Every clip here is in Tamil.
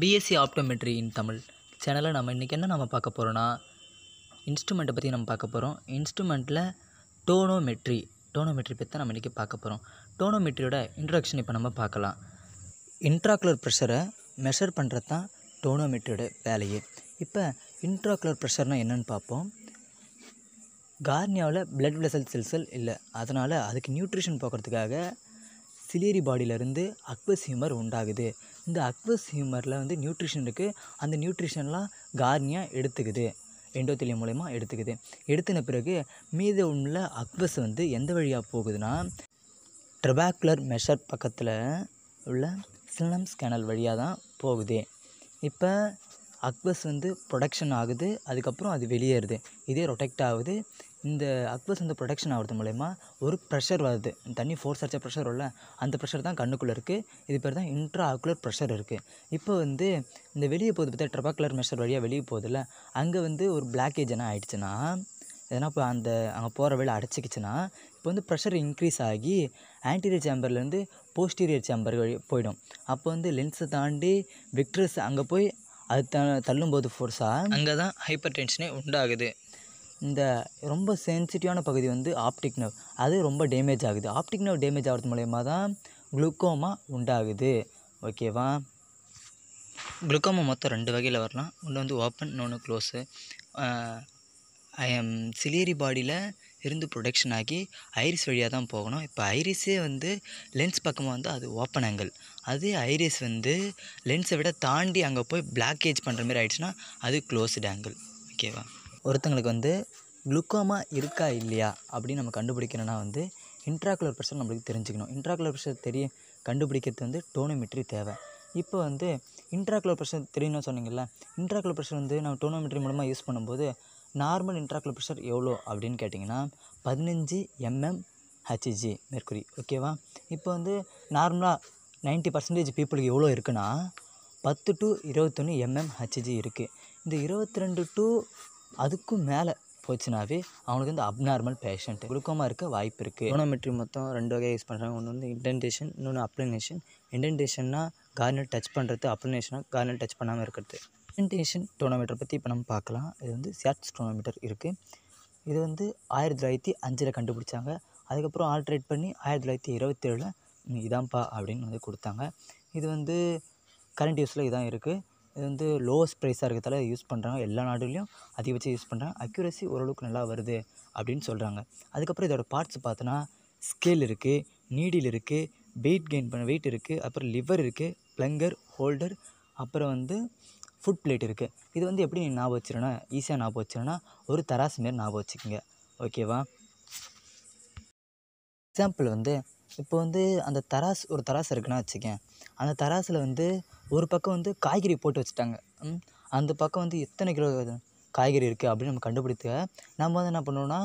பிஎஸ்சி ஆப்டோமெட்ரி இன் தமிழ் சேனலில் நம்ம இன்றைக்கி என்ன நம்ம பார்க்க போகிறோன்னா இன்ஸ்ட்ருமெண்ட்டை பற்றி நம்ம பார்க்க போகிறோம் இன்ஸ்ட்ருமெண்ட்டில் டோனோமெட்ரி டோனோமெட்ரி பற்றி தான் நம்ம இன்றைக்கி பார்க்க போகிறோம் டோனோமெட்ரியோட இன்ட்ரடக்ஷன் இப்போ நம்ம பார்க்கலாம் இன்ட்ராக்குலர் ப்ரெஷரை மெஷர் பண்ணுறது தான் டோனோமெட்ரியோட வேலையே இப்போ இன்ட்ராக்குலர் ப்ரெஷர்னால் என்னென்னு பார்ப்போம் கார்னியாவில் பிளட் வெசல் செல்சல் இல்லை அதனால் அதுக்கு நியூட்ரிஷன் போக்குறதுக்காக சிலேரி பாடியிலேருந்து அக்வஸ் ஹியூமர் உண்டாகுது இந்த அக்வஸ் ஹியூமரில் வந்து நியூட்ரிஷன் இருக்குது அந்த நியூட்ரிஷன்லாம் கார்னியா எடுத்துக்குது எண்டோத்திலியம் மூலயமா எடுத்துக்குது எடுத்துன பிறகு மீத உள்ள அக்வஸ் வந்து எந்த வழியாக போகுதுன்னா ட்ரபாக்குலர் மெஷர் பக்கத்தில் உள்ள சிலம்ஸ் கேனல் வழியாக தான் போகுது இப்போ அக்வஸ் வந்து ப்ரொடக்ஷன் ஆகுது அதுக்கப்புறம் அது வெளியேறுது இதே ரொட்டெக்ட் ஆகுது இந்த அக்வஸ் வந்து ப்ரொடக்ஷன் ஆகிறது மூலயமா ஒரு ப்ரெஷர் வருது தண்ணி ஃபோர்ஸ் அடித்த ப்ரெஷர் உள்ள அந்த ப்ரெஷர் தான் கண்ணுக்குள்ளே இருக்குது இது பேர் தான் இன்ட்ரா ஆக்குலர் ப்ரெஷர் இருக்குது இப்போ வந்து இந்த வெளியே போகுது பார்த்தா ட்ரபாக்குலர் மெஷர் வழியாக வெளியே போகுதுல்ல அங்கே வந்து ஒரு பிளாக்கேஜ் என்ன ஆகிடுச்சுன்னா எதனா இப்போ அந்த அங்கே போகிற வழியில் அடைச்சிக்கிச்சுன்னா இப்போ வந்து ப்ரெஷர் இன்க்ரீஸ் ஆகி ஆன்டீரியர் சேம்பர்லேருந்து போஸ்டீரியர் சேம்பர் போயிடும் அப்போ வந்து லென்ஸை தாண்டி விக்ட்ரஸ் அங்கே போய் அது த தள்ளும்போது ஃபோர்ஸாக அங்கே தான் ஹைப்பர் டென்ஷனே உண்டாகுது இந்த ரொம்ப சென்சிட்டிவான பகுதி வந்து ஆப்டிக் நர்வ் அது ரொம்ப டேமேஜ் ஆகுது ஆப்டிக் நர்வ் டேமேஜ் ஆகிறது மூலயமா தான் குளுக்கோமா உண்டாகுது ஓகேவா குளுக்கோமா மொத்தம் ரெண்டு வகையில் வரலாம் ஒன்று வந்து ஓப்பன் இன்னொன்று க்ளோஸு சிலியரி பாடியில் இருந்து ப்ரொடெக்ஷன் ஆகி ஐரிஸ் வழியாக தான் போகணும் இப்போ ஐரிஸே வந்து லென்ஸ் பக்கமாக வந்து அது ஓப்பன் ஆங்கிள் அதே ஐரிஸ் வந்து லென்ஸை விட தாண்டி அங்கே போய் பிளாக்கேஜ் பண்ணுற மாதிரி ஆயிடுச்சுன்னா அது க்ளோஸ்டு ஆங்கிள் ஓகேவா ஒருத்தங்களுக்கு வந்து குளுக்கோமா இருக்கா இல்லையா அப்படின்னு நம்ம கண்டுபிடிக்கணுன்னா வந்து இன்ட்ராகுலர் ப்ரெஷர் நம்மளுக்கு தெரிஞ்சுக்கணும் இன்ட்ராகுலர் ப்ரெஷர் தெரிய கண்டுபிடிக்கிறது வந்து டோனோமெட்ரி தேவை இப்போ வந்து இன்ட்ராகுலர் ப்ரெஷர் தெரியணும்னு சொன்னீங்கல்ல இன்ட்ராகுலர் ப்ரெஷர் வந்து நம்ம டோனோமெட்ரி மூலமாக யூஸ் பண்ணும்போது நார்மல் இன்ட்ராகுலர் ப்ரெஷர் எவ்வளோ அப்படின்னு கேட்டிங்கன்னா பதினஞ்சு எம்எம் ஹச்ஜி மெர்குரி ஓகேவா இப்போ வந்து நார்மலாக நைன்ட்டி பர்சன்டேஜ் பீப்புளுக்கு எவ்வளோ இருக்குன்னா பத்து டு இருபத்தொன்று எம்எம் ஹச்ஜி இருக்குது இந்த இருபத்தி ரெண்டு டு அதுக்கும் மேலே போச்சுனாவே அவனுக்கு வந்து அப்நார்மல் பேஷண்ட்டு குளுக்கோமா இருக்க வாய்ப்பு இருக்குது டோனோமெட்ரி மொத்தம் ரெண்டு வகையாக யூஸ் பண்ணுறாங்க ஒன்று வந்து இன்டென்டேஷன் இன்னொன்று அப்ளினேஷன் இன்டென்டேஷன்னா கார்னர் டச் பண்ணுறது அப்ளினேஷனாக கார்னர் டச் பண்ணாமல் இருக்கிறது இன்டென்டேஷன் டோனோமீட்டர் பற்றி இப்போ நம்ம பார்க்கலாம் இது வந்து சேட்ஸ் டோனோமீட்டர் இருக்குது இது வந்து ஆயிரத்தி தொள்ளாயிரத்தி அஞ்சில் கண்டுபிடிச்சாங்க அதுக்கப்புறம் ஆல்ட்ரேட் பண்ணி ஆயிரத்தி தொள்ளாயிரத்தி இருபத்தேழில் இதான்ப்பா அப்படின்னு வந்து கொடுத்தாங்க இது வந்து கரண்ட் யூஸில் இதான் இருக்குது இது வந்து லோவஸ்ட் ப்ரைஸாக இருக்கிறதால யூஸ் பண்ணுறாங்க எல்லா நாடுகளையும் அதிகபட்சம் யூஸ் பண்ணுறாங்க அக்யூரசி ஓரளவுக்கு நல்லா வருது அப்படின்னு சொல்கிறாங்க அதுக்கப்புறம் இதோட பார்ட்ஸ் பார்த்தோன்னா ஸ்கேல் இருக்குது நீடில் இருக்குது வெயிட் கெயின் பண்ண வெயிட் இருக்குது அப்புறம் லிவர் இருக்குது ப்ளங்கர் ஹோல்டர் அப்புறம் வந்து ஃபுட் பிளேட் இருக்குது இது வந்து எப்படி நீ ஞாபகம் வச்சுருன்னா ஈஸியாக ஞாபகம் வச்சுருன்னா ஒரு தராசு மாரி ஞாபகம் வச்சுக்கோங்க ஓகேவா எக்ஸாம்பிள் வந்து இப்போ வந்து அந்த தராசு ஒரு தராசு இருக்குன்னா வச்சுக்கேன் அந்த தராசில் வந்து ஒரு பக்கம் வந்து காய்கறி போட்டு வச்சுட்டாங்க அந்த பக்கம் வந்து எத்தனை கிலோ காய்கறி இருக்குது அப்படின்னு நம்ம கண்டுபிடித்து நம்ம வந்து என்ன பண்ணுவோம்னா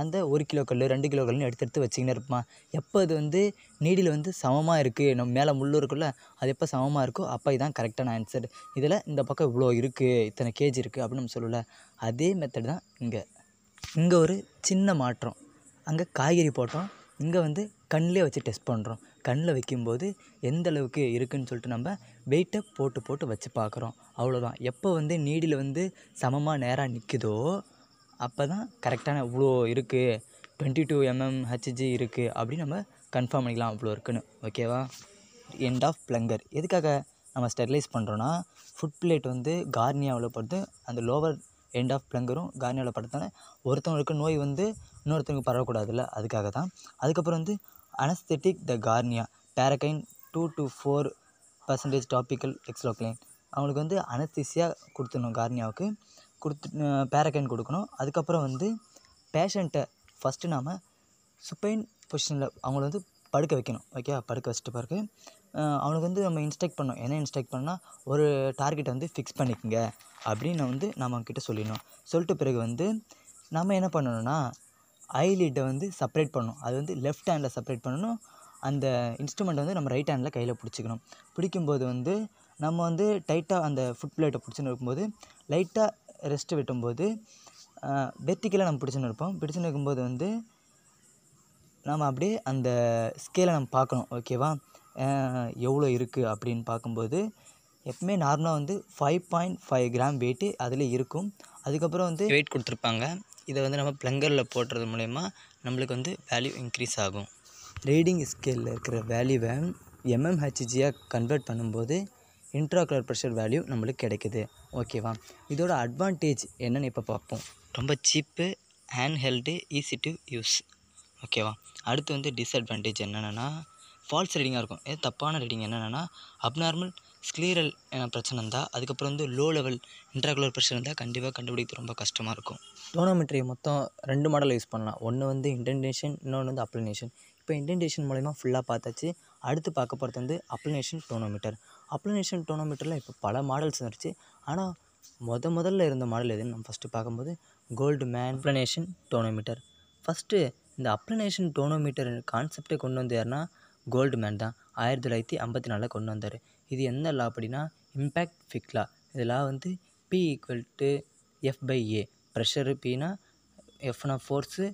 அந்த ஒரு கிலோ கல் ரெண்டு கிலோ கல்னு எடுத்து எடுத்து வச்சுக்கினே இருப்போம் எப்போ அது வந்து நீடியில் வந்து சமமாக இருக்குது நம்ம மேலே முள் இருக்குல்ல அது எப்போ சமமாக இருக்கோ அப்போ இதுதான் கரெக்டான ஆன்சர் இதில் இந்த பக்கம் இவ்வளோ இருக்குது இத்தனை கேஜி இருக்குது அப்படின்னு நம்ம சொல்லல அதே மெத்தட் தான் இங்கே இங்கே ஒரு சின்ன மாற்றம் அங்கே காய்கறி போட்டோம் இங்கே வந்து கண்ணிலே வச்சு டெஸ்ட் பண்ணுறோம் கண்ணில் வைக்கும்போது எந்த அளவுக்கு இருக்குதுன்னு சொல்லிட்டு நம்ம வெயிட்டை போட்டு போட்டு வச்சு பார்க்குறோம் அவ்வளோதான் எப்போ வந்து நீடியில் வந்து சமமாக நேராக நிற்குதோ அப்போ தான் கரெக்டான இவ்வளோ இருக்குது டுவெண்ட்டி டூ எம்எம் ஹச்ஜி இருக்குது அப்படின்னு நம்ம கன்ஃபார்ம் பண்ணிக்கலாம் அவ்வளோ இருக்குன்னு ஓகேவா எண்ட் ஆஃப் பிளங்கர் எதுக்காக நம்ம ஸ்டெர்லைஸ் பண்ணுறோன்னா ஃபுட் பிளேட் வந்து கார்னியாவில் படுத்து அந்த லோவர் எண்ட் ஆஃப் பிளங்கரும் கார்னியாவில் படுத்தாலே ஒருத்தவங்களுக்கு நோய் வந்து இன்னொருத்தவங்களுக்கு பரவக்கூடாதுல்ல அதுக்காக தான் அதுக்கப்புறம் வந்து anaesthetic the cornea paracaine two to four percentage topical xylocaine அவங்களுக்கு வந்து அனஸ்தீசியா கொடுத்துடணும் கார்னியாவுக்கு கொடுத்து பேரகைன் கொடுக்கணும் அதுக்கப்புறம் வந்து பேஷண்ட்டை ஃபஸ்ட்டு நாம் சுப்பைன் பொசிஷனில் அவங்கள வந்து படுக்க வைக்கணும் ஓகே படுக்க வச்சுட்டு பிறகு அவனுக்கு வந்து நம்ம இன்ஸ்ட்ரக்ட் பண்ணோம் என்ன இன்ஸ்ட்ரக்ட் பண்ணால் ஒரு டார்கெட்டை வந்து ஃபிக்ஸ் பண்ணிக்கோங்க அப்படின்னு வந்து நம்ம கிட்ட சொல்லிடணும் சொல்லிட்டு பிறகு வந்து நம்ம என்ன பண்ணணும்னா ஐலிட்டை வந்து செப்ரேட் பண்ணணும் அது வந்து லெஃப்ட் ஹேண்டில் செப்ரேட் பண்ணணும் அந்த இன்ஸ்ட்ருமெண்ட் வந்து நம்ம ரைட் ஹேண்டில் கையில் பிடிச்சிக்கணும் பிடிக்கும்போது வந்து நம்ம வந்து டைட்டாக அந்த ஃபுட் பிளேட்டை பிடிச்சின்னு இருக்கும்போது லைட்டாக ரெஸ்ட்டு விட்டும்போது வெத்திக்கலாம் நம்ம பிடிச்சின்னு இருப்போம் பிடிச்சின்னு இருக்கும்போது வந்து நம்ம அப்படியே அந்த ஸ்கேலை நம்ம பார்க்கணும் ஓகேவா எவ்வளோ இருக்குது அப்படின்னு பார்க்கும்போது எப்பவுமே நார்மலாக வந்து five point five gram weight அதில் இருக்கும் அதுக்கப்புறம் வந்து வெயிட் கொடுத்துருப்பாங்க இதை வந்து நம்ம ப்ளங்கரில் போடுறது மூலயமா நம்மளுக்கு வந்து வேல்யூ இன்க்ரீஸ் ஆகும் ரீடிங் ஸ்கேலில் இருக்கிற வேல்யூவை எம்எம்ஹெச்ஜியாக கன்வெர்ட் பண்ணும்போது இன்ட்ராகுலர் ப்ரெஷர் வேல்யூ நம்மளுக்கு கிடைக்குது ஓகேவா இதோட அட்வான்டேஜ் என்னென்னு இப்போ பார்ப்போம் ரொம்ப cheap hand held easy to use ஓகேவா அடுத்து வந்து டிஸ்அட்வான்டேஜ் என்னென்னா ஃபால்ஸ் ரீடிங்காக இருக்கும் ஏ தப்பான ரீடிங் என்னென்னா அப்நார்மல் ஸ்க்ளீரல் பிரச்சனை இருந்தால் அதுக்கப்புறம் வந்து லோ லெவல் இன்ட்ராகுலர் பிரச்சனை இருந்தால் கண்டிப்பாக கண்டுபிடிக்க ரொம்ப கஷ்டமாக இருக்கும் டோனோமெட்ரியை மொத்தம் ரெண்டு மாடல் யூஸ் பண்ணலாம் ஒன்று வந்து இன்டென்டேஷன் இன்னொன்று வந்து அப்ளினேஷன் இப்போ இன்டென்டேஷன் மூலிமா ஃபுல்லாக பார்த்தாச்சு அடுத்து பார்க்க போகிறது வந்து அப்ளினேஷன் டோனோமீட்டர் அப்ளினேஷன் டோனோமீட்டரில் இப்போ பல மாடல்ஸ் வந்துருச்சு ஆனால் முத முதல்ல இருந்த மாடல் எதுன்னு நம்ம ஃபஸ்ட்டு பார்க்கும்போது Goldmann applanation tonometer first இந்த அப்ளினேஷன் டோனோமீட்டர் கான்செப்டே கொண்டு வந்து யாருன்னா கோல்டு மேன் தான் ஆயிரத்தி தொள்ளாயிரத்தி ஐம்பத்தி நாலில் கொண்டு வந்தார் இது என்ன லா அப்படின்னா இம்பேக்ட் ஃபிக் லா இது லா வந்து P equal to F by A pressure பின்னா எஃப்னா ஃபோர்ஸு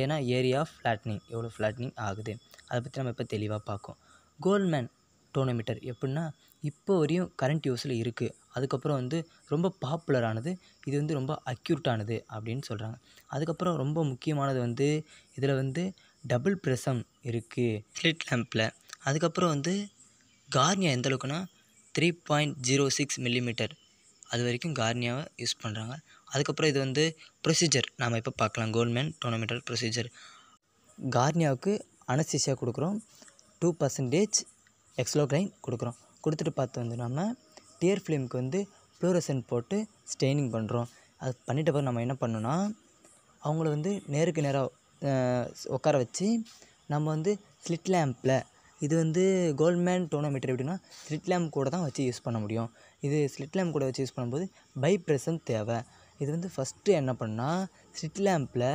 ஏன்னா ஏரியா ஆஃப் ஃப்ளாட்னிங் எவ்வளோ ஃப்ளாட்னிங் ஆகுது அதை பற்றி நம்ம இப்போ தெளிவாக பார்க்கும் மேன் டோனோமீட்டர் எப்படின்னா இப்போ வரையும் கரண்ட் யூஸில் இருக்குது அதுக்கப்புறம் வந்து ரொம்ப பாப்புலரானது இது வந்து ரொம்ப அக்யூர்ட்டானது அப்படின்னு சொல்கிறாங்க அதுக்கப்புறம் ரொம்ப முக்கியமானது வந்து இதில் வந்து டபுள் பிரசம் இருக்குது ஸ்லிட் லேம்பில் அதுக்கப்புறம் வந்து கார்னியா எந்த அளவுக்குன்னா three point zero six millimetre அது வரைக்கும் கார்னியாவை யூஸ் பண்ணுறாங்க அதுக்கப்புறம் இது வந்து ப்ரொசீஜர் நாம் இப்போ பார்க்கலாம் கோல்மேன் டோனோமீட்டர் ப்ரொசீஜர் கார்னியாவுக்கு அனசிசியாக கொடுக்குறோம் டூ பர்சன்டேஜ் எக்ஸ்லோக்ரைன் கொடுக்குறோம் கொடுத்துட்டு பார்த்து வந்து நம்ம டியர் ஃபிலிம்க்கு வந்து ஃப்ளோரசன் போட்டு ஸ்டெயினிங் பண்ணுறோம் அது பண்ணிட்ட பிறகு நம்ம என்ன பண்ணோன்னா அவங்கள வந்து நேருக்கு நேராக உட்கார வச்சு நம்ம வந்து ஸ்லிட் லேம்பில் இது வந்து கோல்மேன் டோனோமீட்டர் எப்படின்னா ஸ்லிட் லேம்ப் கூட தான் வச்சு யூஸ் பண்ண முடியும் இது ஸ்லிட் லேம்ப் கூட வச்சு யூஸ் பண்ணும்போது பைப்ரெசம் தேவை இது வந்து ஃபஸ்ட்டு என்ன பண்ணால் ஸ்லிட் லேம்பில்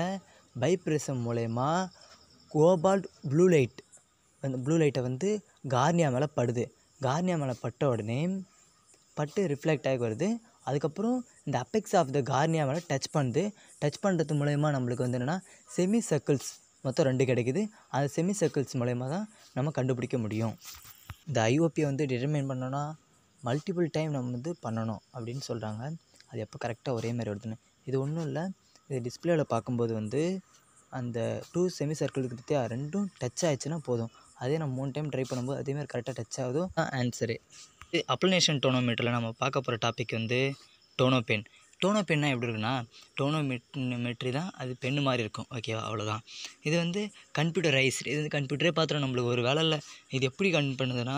பைப்ரெசம் மூலயமா கோபால்ட் ப்ளூ லைட் அந்த ப்ளூ லைட்டை வந்து கார்னியா மேலே படுது கார்னியா மேலே பட்ட உடனே பட்டு ரிஃப்ளெக்ட் ஆகி வருது அதுக்கப்புறம் இந்த அப்பெக்ஸ் ஆஃப் த கார்னியாவில் டச் பண்ணுது டச் பண்ணுறது மூலயமா நம்மளுக்கு வந்து என்னென்னா செமி சர்க்கிள்ஸ் மொத்தம் ரெண்டு கிடைக்குது அந்த செமி சர்க்கிள்ஸ் மூலயமா தான் நம்ம கண்டுபிடிக்க முடியும் இந்த ஐஓபியை வந்து டிடர்மைன் பண்ணோன்னா மல்டிபிள் டைம் நம்ம வந்து பண்ணணும் அப்படின்னு சொல்கிறாங்க அது எப்போ கரெக்டாக ஒரே மாதிரி வருதுன்னு இது ஒன்றும் இல்லை இது டிஸ்பிளேவில் பார்க்கும்போது வந்து அந்த டூ செமி சர்க்கிளுக்கு பற்றி ரெண்டும் டச் ஆகிடுச்சுன்னா போதும் அதே நம்ம மூணு டைம் ட்ரை பண்ணும்போது அதேமாதிரி கரெக்டாக டச் ஆகுதோ ஆன்சரு அப்ளனேஷன் டோனோமீட்டரில் நம்ம பார்க்க போகிற டாபிக் வந்து டோனோபென் டோனோ பென்னா எப்படி இருக்குன்னா டோனோ மெட்ரி தான் அது பெண்ணு மாதிரி இருக்கும் ஓகேவா அவ்வளோதான் இது வந்து கம்ப்யூட்டரைஸ் இது வந்து கம்ப்யூட்டரே பார்த்துரும் நம்மளுக்கு ஒரு வேலை இல்லை இது எப்படி கன் பண்ணுதுன்னா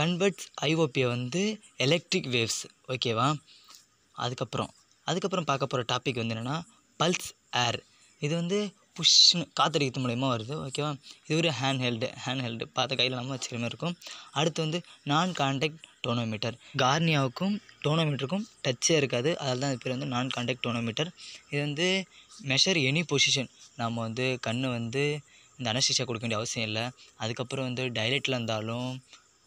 கன்வெர்ட்ஸ் ஐஓபியை வந்து எலக்ட்ரிக் வேவ்ஸ் ஓகேவா அதுக்கப்புறம் அதுக்கப்புறம் பார்க்க போகிற டாபிக் வந்து என்னென்னா பல்ஸ் ஏர் இது வந்து புஷ்ஷு காத்தடிக்கிறது மூலயமா வருது ஓகேவா இது ஒரு ஹேண்ட் ஹெல்டு ஹேண்ட் ஹெல்டு பார்த்த கையில் நம்ம வச்சுக்கிற மாதிரி இருக்கும் அடுத்து வந்து நான் கான்டாக்ட் டோனோமீட்டர் கார்னியாவுக்கும் டோனோமீட்டருக்கும் டச்சே இருக்காது அதில் தான் பேர் வந்து நான் கான்டாக்ட் டோனோமீட்டர் இது வந்து மெஷர் எனி பொசிஷன் நம்ம வந்து கண் வந்து இந்த அனசிஷா கொடுக்க வேண்டிய அவசியம் இல்லை அதுக்கப்புறம் வந்து டைலெட்டில் இருந்தாலும்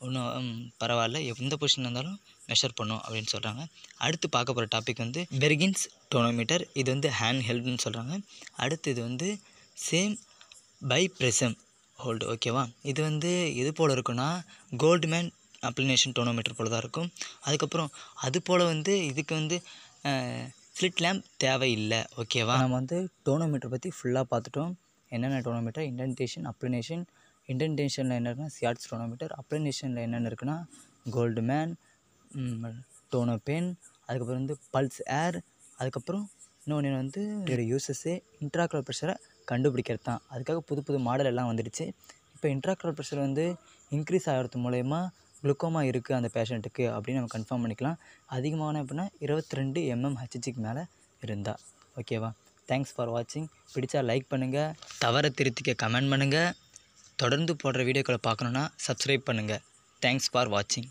ஒன்றும் பரவாயில்ல எந்த பொசிஷனில் இருந்தாலும் மெஷர் பண்ணும் அப்படின்னு சொல்கிறாங்க அடுத்து பார்க்க போகிற டாபிக் வந்து பெர்கின்ஸ் டோனோமீட்டர் இது வந்து ஹேண்ட் ஹெல்ப்னு சொல்கிறாங்க அடுத்து இது வந்து சேம் பை பிரசம் ஹோல்டு ஓகேவா இது வந்து எது போல் இருக்குன்னா கோல்டுமேன் அப்ளினேஷன் டோனோமீட்டர் போல் தான் இருக்கும் அதுக்கப்புறம் அது போல் வந்து இதுக்கு வந்து ஸ்லிட் லேம்ப் தேவையில்லை ஓகேவா நம்ம வந்து டோனோமீட்டர் பற்றி ஃபுல்லாக பார்த்துட்டோம் என்னென்ன டோனோமீட்டர் இன்டென்டேஷன் அப்ளினேஷன் இன்டென்டேஷனில் என்ன இருக்குன்னா சியாட்ஸ் டோனோமீட்டர் அப்ளினேஷனில் என்னென்ன இருக்குன்னா கோல்டு மேன் டோனோ பெயின் அதுக்கப்புறம் வந்து பல்ஸ் ஏர் அதுக்கப்புறம் இன்னொன்று வந்து இதோட யூசஸ்ஸே இன்ட்ராக்ரல் ப்ரெஷரை கண்டுபிடிக்கிறது தான் அதுக்காக புது புது மாடல் எல்லாம் வந்துடுச்சு இப்போ இன்ட்ராக்ரல் ப்ரெஷர் வந்து இன்க்ரீஸ் ஆகிறது மூலயமா குளுக்கோமா இருக்குது அந்த பேஷண்ட்டுக்கு அப்படின்னு நம்ம கன்ஃபார்ம் பண்ணிக்கலாம் அதிகமான எப்படின்னா இருபத்தி ரெண்டு எம்எம் ஹெச்ஜிக்கு மேலே இருந்தால் ஓகேவா தேங்க்ஸ் ஃபார் வாட்சிங் பிடிச்சா லைக் பண்ணுங்கள் தவற திருத்திக்க கமெண்ட் பண்ணுங்கள் தொடர்ந்து போடுற வீடியோக்களை பார்க்கணுன்னா சப்ஸ்கிரைப் பண்ணுங்கள் தேங்க்ஸ் ஃபார் வாட்சிங்